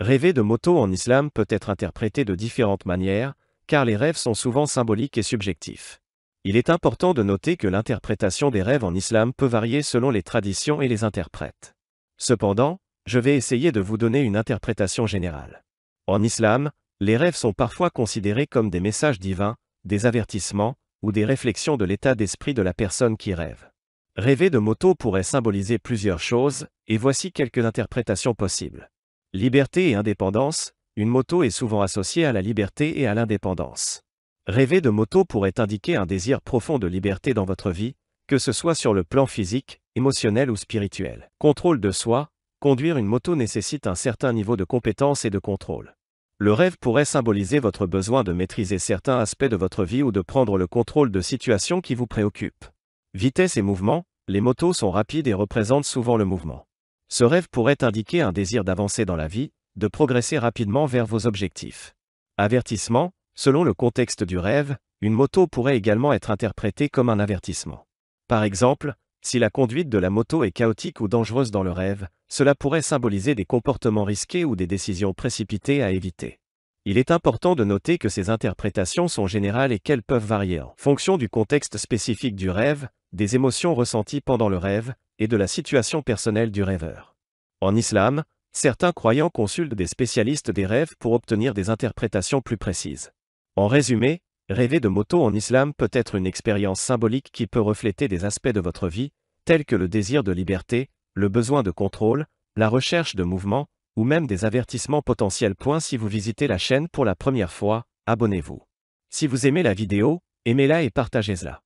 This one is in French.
Rêver de moto en islam peut être interprété de différentes manières, car les rêves sont souvent symboliques et subjectifs. Il est important de noter que l'interprétation des rêves en islam peut varier selon les traditions et les interprètes. Cependant, je vais essayer de vous donner une interprétation générale. En islam, les rêves sont parfois considérés comme des messages divins, des avertissements, ou des réflexions de l'état d'esprit de la personne qui rêve. Rêver de moto pourrait symboliser plusieurs choses, et voici quelques interprétations possibles. Liberté et indépendance, une moto est souvent associée à la liberté et à l'indépendance. Rêver de moto pourrait indiquer un désir profond de liberté dans votre vie, que ce soit sur le plan physique, émotionnel ou spirituel. Contrôle de soi, conduire une moto nécessite un certain niveau de compétence et de contrôle. Le rêve pourrait symboliser votre besoin de maîtriser certains aspects de votre vie ou de prendre le contrôle de situations qui vous préoccupent. Vitesse et mouvement, les motos sont rapides et représentent souvent le mouvement. Ce rêve pourrait indiquer un désir d'avancer dans la vie, de progresser rapidement vers vos objectifs. Avertissement, selon le contexte du rêve, une moto pourrait également être interprétée comme un avertissement. Par exemple, si la conduite de la moto est chaotique ou dangereuse dans le rêve, cela pourrait symboliser des comportements risqués ou des décisions précipitées à éviter. Il est important de noter que ces interprétations sont générales et qu'elles peuvent varier en fonction du contexte spécifique du rêve, des émotions ressenties pendant le rêve, et de la situation personnelle du rêveur. En islam, certains croyants consultent des spécialistes des rêves pour obtenir des interprétations plus précises. En résumé, rêver de moto en islam peut être une expérience symbolique qui peut refléter des aspects de votre vie, tels que le désir de liberté, le besoin de contrôle, la recherche de mouvement, ou même des avertissements potentiels. si vous visitez la chaîne pour la première fois, abonnez-vous. Si vous aimez la vidéo, aimez-la et partagez-la.